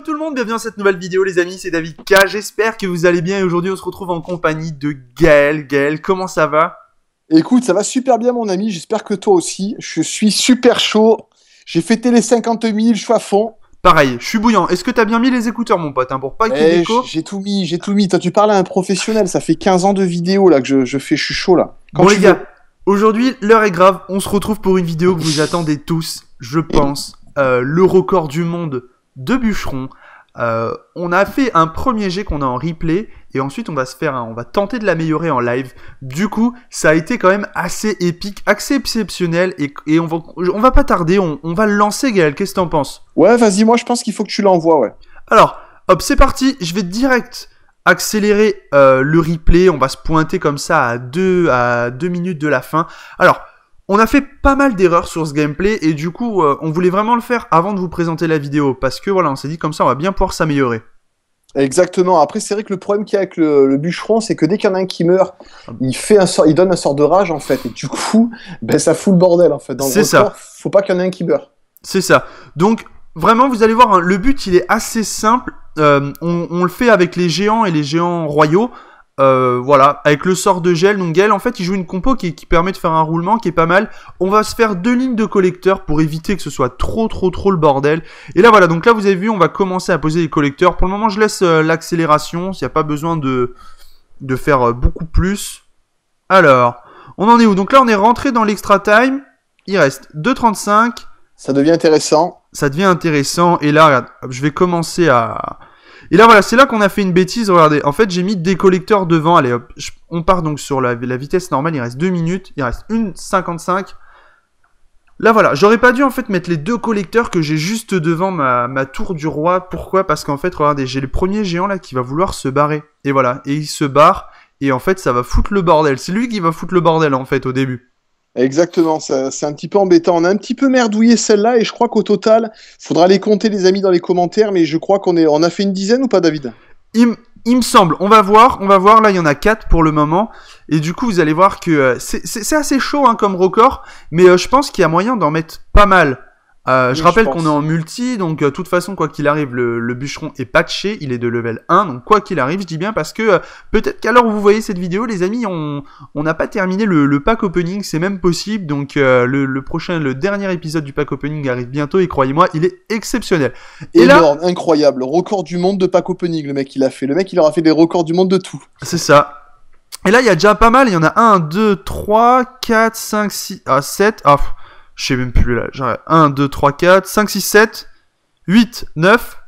tout le monde, bienvenue dans cette nouvelle vidéo les amis, c'est David K, j'espère que vous allez bien et aujourd'hui on se retrouve en compagnie de Gaël. Gaël, comment ça va Écoute, ça va super bien mon ami, j'espère que toi aussi, je suis super chaud, j'ai fêté les 50 000, je suis à fond. Pareil, je suis bouillant. Est-ce que t'as bien mis les écouteurs, mon pote, hein, pour pas qu'il y eh, J'ai tout mis, j'ai tout mis. Toi, tu parles à un professionnel. Ça fait 15 ans de vidéos là que je, fais. Je suis chaud là. Quand bon les gars, aujourd'hui l'heure est grave. On se retrouve pour une vidéo que vous attendez tous. Je pense euh, le record du monde de bûcheron. Euh, on a fait un premier jet qu'on a en replay et ensuite on va se faire on va tenter de l'améliorer en live. Du coup, ça a été quand même assez épique, assez exceptionnel et, on, va, on va pas tarder, on, va le lancer Gaël, qu'est-ce que t'en penses Ouais, vas-y, moi je pense qu'il faut que tu l'envoies, ouais. Alors, hop, c'est parti, je vais direct accélérer euh, le replay, on va se pointer comme ça à 2 à deux minutes de la fin. Alors, on a fait pas mal d'erreurs sur ce gameplay et du coup euh, on voulait vraiment le faire avant de vous présenter la vidéo parce que voilà on s'est dit comme ça on va bien pouvoir s'améliorer. Exactement. Après, c'est vrai que le problème qu'il y a avec le, bûcheron, c'est que dès qu'il y en a un qui meurt, il fait un il donne un sort de rage en fait, et du coup, ben ça fout le bordel en fait. C'est ça. faut pas qu'il y en ait un qui meurt. C'est ça. Donc vraiment, vous allez voir, hein, le but il est assez simple. Euh, on, le fait avec les géants et les géants royaux. Euh, voilà, avec le sort de gel, donc Gel, en fait il joue une compo qui, permet de faire un roulement qui est pas mal. On va se faire deux lignes de collecteurs pour éviter que ce soit trop trop trop le bordel. Et là voilà, donc là vous avez vu, on va commencer à poser les collecteurs. Pour le moment je laisse euh, l'accélération, s'il n'y a pas besoin de, de faire euh, beaucoup plus. Alors, on en est où Donc là on est rentré dans l'extra time, il reste 2.35. Ça devient intéressant. Ça devient intéressant, et là regarde, je vais commencer à et là, voilà, c'est là qu'on a fait une bêtise. Regardez, en fait, j'ai mis des collecteurs devant. Allez, hop, on part donc sur la, vitesse normale. Il reste 2 minutes. Il reste une 1,55. Là, voilà, j'aurais pas dû en fait mettre les deux collecteurs que j'ai juste devant ma, ma, tour du roi. Pourquoi Parce qu'en fait, regardez, j'ai le premier géant là qui va vouloir se barrer. Et voilà, et il se barre. Et en fait, ça va foutre le bordel. C'est lui qui va foutre le bordel en fait au début. Exactement, c'est un petit peu embêtant. On a un petit peu merdouillé celle-là et je crois qu'au total, faudra les compter les amis dans les commentaires, mais je crois qu'on est, on a fait une dizaine ou pas David il, me semble, on va voir, on va voir, là il y en a 4 pour le moment, et du coup vous allez voir que euh, c'est assez chaud hein, comme record, mais euh, je pense qu'il y a moyen d'en mettre pas mal. Euh, je rappelle qu'on est en multi, donc de euh, toute façon, quoi qu'il arrive, le, bûcheron est patché, il est de level 1, donc quoi qu'il arrive, je dis bien parce que euh, peut-être qu'à l'heure où vous voyez cette vidéo, les amis, on n'a pas terminé le, pack opening, c'est même possible, donc le, prochain, le dernier épisode du pack opening arrive bientôt, et croyez-moi, il est exceptionnel. Et Énorme, incroyable, record du monde de pack opening, le mec il a fait, le mec il aura fait des records du monde de tout. C'est ça, et là, il y a déjà pas mal. Il y en a 1, 2, 3, 4, 5, 6, 7. Ah, ah je sais même plus là, genre 1, 2, 3, 4, 5, 6, 7, 8, 9.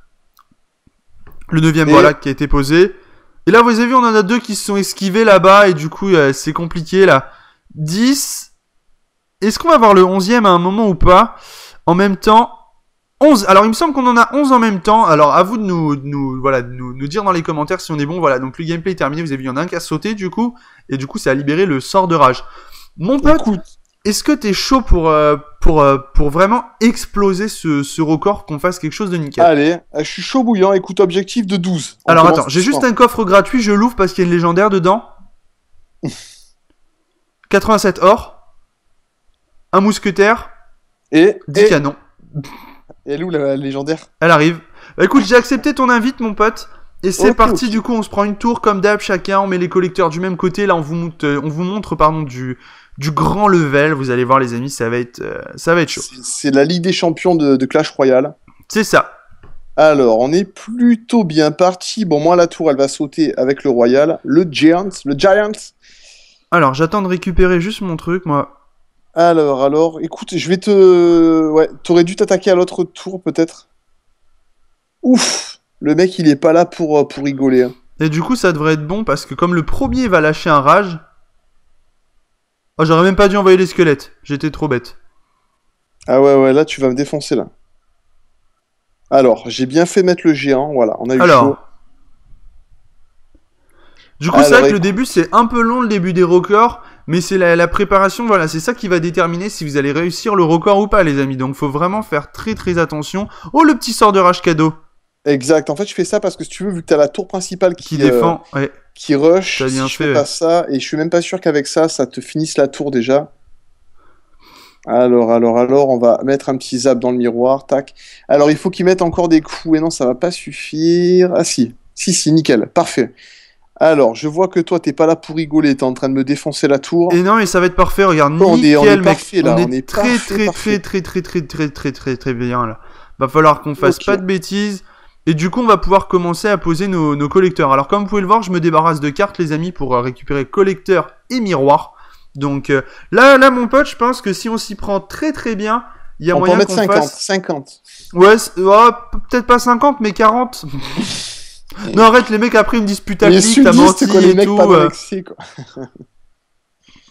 Le neuvième, et... voilà, qui a été posé. Et là, vous avez vu, on en a deux qui se sont esquivés là-bas, et du coup, euh, c'est compliqué là. 10. Est-ce qu'on va avoir le 11e à un moment ou pas En même temps, 11. Alors, il me semble qu'on en a 11 en même temps. Alors, à vous de nous, voilà, nous, dire dans les commentaires si on est bon. Voilà, donc le gameplay est terminé. Vous avez vu, il y en a un qui a sauté, du coup. Et du coup, ça a libéré le sort de rage. Mon coup. Est-ce que t'es chaud pour, euh, pour, euh, pour vraiment exploser ce, record, qu'on fasse quelque chose de nickel Allez, euh, je suis chaud bouillant, écoute, objectif de 12. Alors attends, j'ai juste un coffre gratuit, je l'ouvre parce qu'il y a une légendaire dedans. 87 or, un mousquetaire et des canons. Et elle est où la légendaire Elle arrive. Bah, écoute, j'ai accepté ton invite, mon pote. Et c'est parti, du coup, on se prend une tour comme d'hab, chacun, on met les collecteurs du même côté. Là, on vous montre, on vous montre pardon, du, du grand level. Vous allez voir, les amis, ça va être, euh, ça va être chaud. C'est la Ligue des Champions de, Clash Royale. C'est ça. Alors, on est plutôt bien parti. Bon, moi, la tour, elle va sauter avec le Royal. Le Giant, Le Giant. Alors, j'attends de récupérer juste mon truc, moi. Alors, alors, écoute, je vais te. Ouais, t'aurais dû t'attaquer à l'autre tour, peut-être. Ouf Le mec, il est pas là pour, euh, pour rigoler. Hein. Et du coup, ça devrait être bon parce que comme le premier va lâcher un rage, Oh, j'aurais même pas dû envoyer les squelettes. J'étais trop bête. Ah ouais, ouais, là, tu vas me défoncer, là. Alors, j'ai bien fait mettre le géant, voilà, on a eu Alors. Chaud. Du coup, c'est vrai que le début, c'est un peu long, le début des records, mais c'est la, préparation, voilà, c'est ça qui va déterminer si vous allez réussir le record ou pas, les amis. Donc, faut vraiment faire très très attention. Oh, le petit sort de rage cadeau Exact, en fait, je fais ça parce que si tu veux, vu que t'as la tour principale qui, qui défend, euh, ouais qui rush. si je fais pas ça, et je suis même pas sûr qu'avec ça, ça te finisse la tour déjà. Alors, alors, alors, on va mettre un petit zap dans le miroir, tac. Alors, il faut qu'il mette encore des coups, et non, ça va pas suffire. Ah si, si, si, nickel, parfait. Alors, je vois que toi, t'es pas là pour rigoler, t'es en train de me défoncer la tour. Et non, mais ça va être parfait, regarde, oh, nickel, on on est Parfait, là. On, est très, très, très, très, très, très, très, très, très, très, bien, là. Va falloir qu'on fasse pas de bêtises. Et du coup, on va pouvoir commencer à poser nos, nos, collecteurs. Alors, comme vous pouvez le voir, je me débarrasse de cartes, les amis, pour euh, récupérer collecteur et miroir. Donc euh, là, là, mon pote, je pense que si on s'y prend très très bien, il y a moyen qu'on 50, fasse... 50. Ouais, oh, peut-être pas 50, mais 40. non, arrête, les mecs, après, ils me disent putain, t'as menti les et mecs Pas euh. quoi.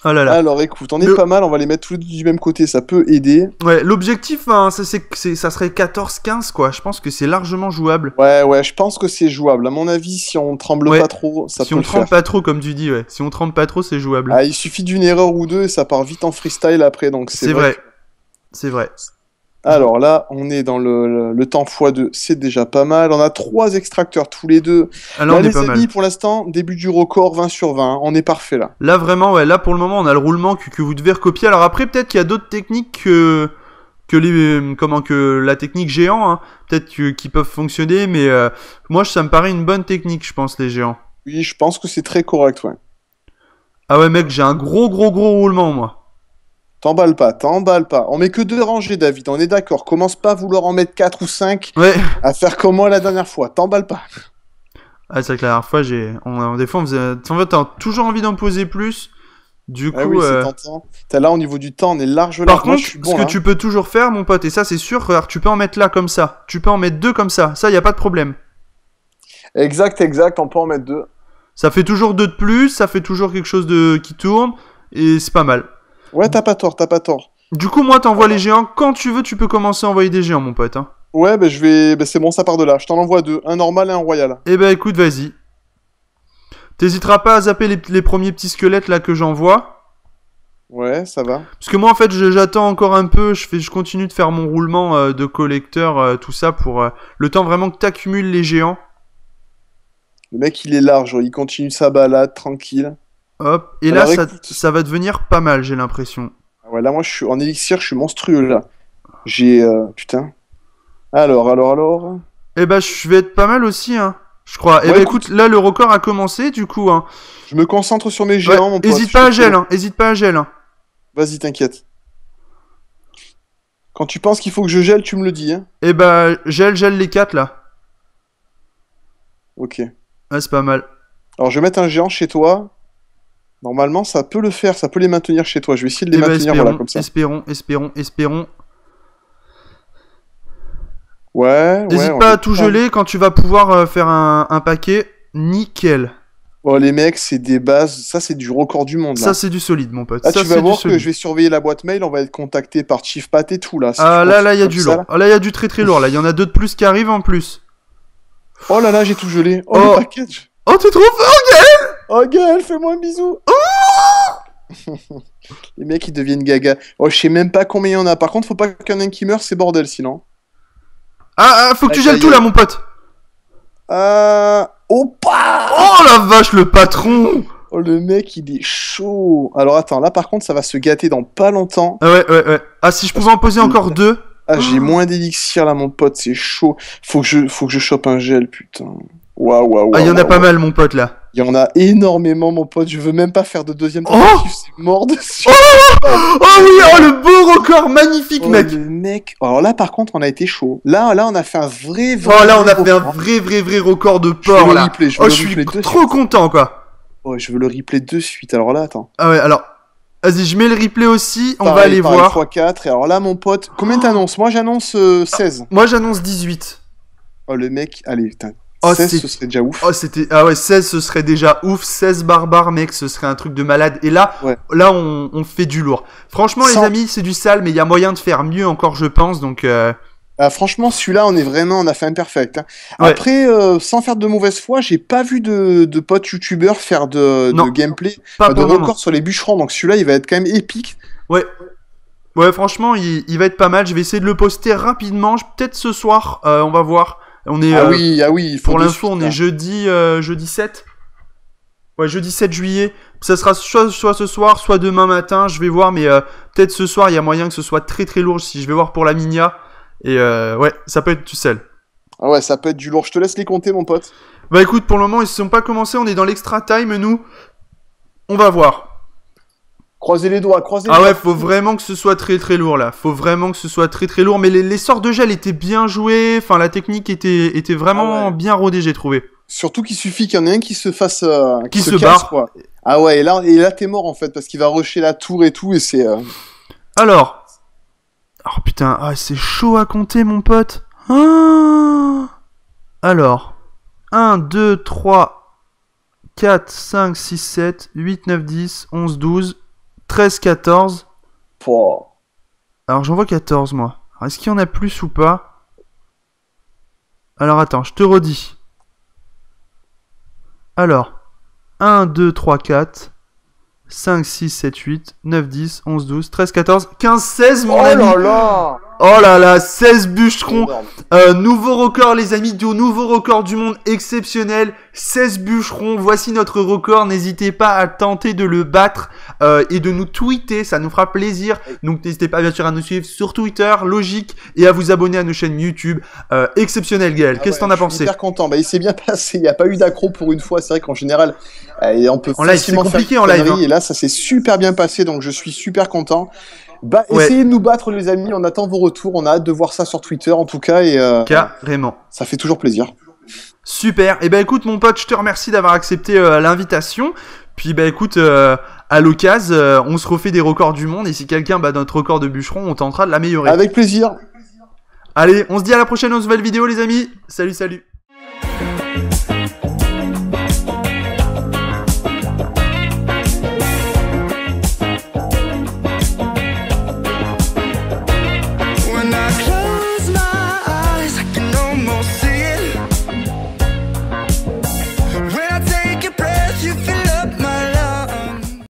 Oh Alors écoute, on est pas mal, on va les mettre tous les deux du même côté, ça peut aider. Ouais, l'objectif, hein, ça, serait 14-15, quoi. Je pense que c'est largement jouable. Ouais, ouais, je pense que c'est jouable. À mon avis, si on tremble pas trop, ça si on tremble pas trop, comme tu dis, ouais. Si on tremble pas trop, c'est jouable. Ah, il suffit d'une erreur ou deux et ça part vite en freestyle après, donc c'est, vrai. vrai. C'est vrai. Alors là, on est dans le, temps x2, c'est déjà pas mal. On a trois extracteurs tous les deux. Alors les amis, pour l'instant, début du record 20 sur 20, on est parfait là. Là vraiment, ouais, là pour le moment, on a le roulement que, vous devez recopier. Alors après, peut-être qu'il y a d'autres techniques que, que les comment que la technique géant, hein, peut-être qui peuvent fonctionner, mais euh, moi ça me paraît une bonne technique, je pense les géants. Oui, je pense que c'est très correct, ouais. Ah ouais, mec, j'ai un gros gros gros roulement moi. T'emballe pas, t'emballe pas. On met que deux rangées, David, on est d'accord. Commence pas à vouloir en mettre quatre ou cinq, à faire comme moi la dernière fois. T'emballe pas. Ah, c'est vrai que la dernière fois, j'ai... des fois, on faisait... En veux t'as toujours envie d'en poser plus. Du ah coup, ah oui, euh, T'as là au niveau du temps, on est large là. Par contre, je suis ce que hein. tu peux toujours faire, mon pote, et ça c'est sûr, tu peux en mettre là comme ça, tu peux en mettre deux comme ça, ça y a pas de problème. Exact, exact, on peut en mettre deux. Ça fait toujours deux de plus, ça fait toujours quelque chose de qui tourne, et c'est pas mal. Ouais, t'as pas tort, t'as pas tort. Du coup, moi, t'envoies les géants quand tu veux, tu peux commencer à envoyer des géants, mon pote. Hein. Ouais, bah, je vais. Bah, c'est bon, ça part de là. Je t'en envoie deux, un normal et un royal. Eh bah écoute, vas-y. T'hésiteras pas à zapper les, premiers petits squelettes là que j'envoie. Ouais, ça va. Parce que moi, en fait, j'attends encore un peu. Je, fais, je continue de faire mon roulement euh, de collecteur, euh, tout ça, pour euh, le temps vraiment que t'accumules les géants. Le mec, il est large, il continue sa balade tranquille. Hop, et là, ça, va devenir pas mal, j'ai l'impression. Ah ouais, là, moi, je suis en élixir, je suis monstrueux, là. J'ai. Euh, putain. Alors, alors, alors. Eh ben, je vais être pas mal aussi, hein. Je crois. Eh ben, écoute, là, le record a commencé, du coup. Hein. Je me concentre sur mes géants, mon pote. Hésite pas, à gel, hein, hésite pas à gel, hein. Vas-y, t'inquiète. Quand tu penses qu'il faut que je gèle, tu me le dis, hein. Eh ben, gèle, gèle les quatre, là. Ok. Ouais, c'est pas mal. Alors, je vais mettre un géant chez toi. Normalement, ça peut le faire, ça peut les maintenir chez toi. Je vais essayer de les eh ben, maintenir, voilà, comme ça. Espérons, espérons, espérons. Ouais, N'hésite pas à tout geler quand tu vas pouvoir euh, faire un, paquet. Nickel. Oh, les mecs, c'est des bases. Ça, c'est du record du monde. Là. Ça, c'est du solide, mon pote. ça, tu vas voir que je vais surveiller la boîte mail. On va être contacté par Chief Pat et tout, là. ah, là, là, il y a du lourd. Ah, là, il y a du très, très lourd. Là, il y en a deux de plus qui arrivent en plus. Oh là là, j'ai tout gelé. Oh, le oh. package. Oh, tu trouves Oh, Gaël Oh, Gaël, fais-moi un bisou les mecs, ils deviennent gaga. Oh, je sais même pas combien il y en a. Par contre, faut pas qu'un y en qui meurt c'est bordel sinon. Ah, ah faut que tu ah, gèles tout là, mon pote. Euh... Oh, la vache, le patron Oh, le mec, il est chaud. Alors attends, là par contre, ça va se gâter dans pas longtemps. Ah ouais, ouais, ouais. Ah, si je pouvais en poser encore ah, deux. Ah, j'ai moins d'élixir là, mon pote, c'est chaud. Faut que, je, faut que je chope un gel, putain. Waouh, waouh, waouh. Ah, il y en a pas mal, mon pote là. Il y en a énormément, mon pote. Je veux même pas faire de deuxième oh tentative. Oh c'est mort dessus. Oh, oh, oui, oh le beau record, magnifique, oh, mec. Le mec. Alors là, par contre, on a été chaud. Là, là, on a fait un vrai. Oh, vrai là, on a fait un vrai, vrai, vrai record de port je là. je suis trop content, quoi. Oh, je veux le replay de suite. Alors là, attends. Ah ouais, alors. Vas-y, je mets le replay aussi, on va aller voir. 3 4, et alors là, mon pote, combien t'annonces Moi, j'annonce 16. Euh, moi, j'annonce 18. Oh, le mec, allez, putain, 16, ce serait déjà ouf. Oh, c'était ah ouais, 16 ce serait déjà ouf, 16 barbares mec, ce serait un truc de malade et là là on... fait du lourd. Franchement les amis, c'est du sale mais il y a moyen de faire mieux encore je pense donc euh. ah, franchement, celui-là, on est vraiment, on a fait un perfect. Hein. Après, euh, sans faire de mauvaise foi, j'ai pas vu de, de potes youtubeurs faire de, gameplay, pas de record sur les bûcherons. Donc celui-là, il va être quand même épique. Ouais. Ouais, franchement, il, va être pas mal. Je vais essayer de le poster rapidement, peut-être ce soir. Euh, on va voir. On est, ah euh, oui, ah oui. pour l'instant on est hein. jeudi, euh, jeudi 7. Ouais, jeudi 7 juillet. Ça sera soit, soit, ce soir, soit demain matin. Je vais voir, mais euh, peut-être ce soir, il y a moyen que ce soit très très lourd si je vais voir pour la Minia. Et euh, ouais, ça peut être du sel. Ah ouais, ça peut être du lourd. Je te laisse les compter, mon pote. Bah écoute, pour le moment, ils ne sont pas commencés. On est dans l'extra time, nous. On va voir. Croisez les doigts, croisez ah les doigts. Ah ouais, faut vraiment que ce soit très très lourd là. Faut vraiment que ce soit très très lourd. Mais les, sorts de gel étaient bien joués. Enfin, la technique était, était vraiment ah bien rodée, j'ai trouvé. Surtout qu'il suffit qu'il y en ait un qui se fasse. Euh, qui, se, barre. Quoi. Ah ouais, et là, et là t'es mort en fait, parce qu'il va rusher la tour et tout, et c'est. Euh, Alors. Oh putain, ah, c'est chaud à compter, mon pote. Ah Alors. 1, 2, 3, 4, 5, 6, 7, 8, 9, 10, 11, 12. 13, 14. Alors j'en vois 14 moi. Est-ce qu'il y en a plus ou pas Alors attends, je te redis. Alors, 1, 2, 3, 4, 5, 6, 7, 8, 9, 10, 11, 12, 13, 14, 15, 16, mon oh ami. Là là Oh là là, 16 bûcherons. Euh, nouveau record, les amis, du nouveau record du monde exceptionnel. 16 bûcherons. Voici notre record. N'hésitez pas à tenter de le battre euh, et de nous tweeter. Ça nous fera plaisir. Donc n'hésitez pas bien sûr à nous suivre sur Twitter, logique, et à vous abonner à nos chaînes YouTube. Euh, exceptionnel, Gaël. Ah Qu'est-ce que t'en as pensé Je content. Bah, il s'est bien passé. Il n'y a pas eu d'accro pour une fois. C'est vrai qu'en général, on peut en facilement compliqué faire en live. Hein. Et là, ça s'est super bien passé. Donc je suis super content. Bah, Essayez de nous battre, les amis. On attend vos retours. On a hâte de voir ça sur Twitter, en tout cas. Et, euh, Carrément. Ça fait toujours plaisir. Super. Et eh ben écoute, mon pote, je te remercie d'avoir accepté euh, l'invitation. Puis bah écoute, euh, à l'occasion, euh, on se refait des records du monde et si quelqu'un bat notre record de bûcheron, on tentera de l'améliorer. Avec plaisir. Allez, on se dit à la prochaine dans une nouvelle vidéo les amis. Salut, salut.